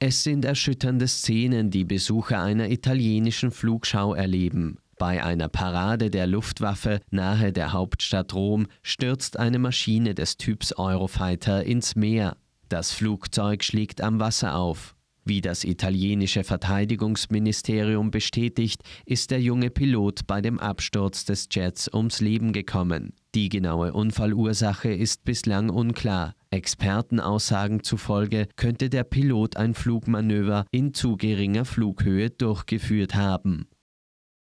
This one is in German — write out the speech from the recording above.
Es sind erschütternde Szenen, die Besucher einer italienischen Flugschau erleben. Bei einer Parade der Luftwaffe nahe der Hauptstadt Rom stürzt eine Maschine des Typs Eurofighter ins Meer. Das Flugzeug schlägt am Wasser auf. Wie das italienische Verteidigungsministerium bestätigt, ist der junge Pilot bei dem Absturz des Jets ums Leben gekommen. Die genaue Unfallursache ist bislang unklar. Expertenaussagen zufolge könnte der Pilot ein Flugmanöver in zu geringer Flughöhe durchgeführt haben.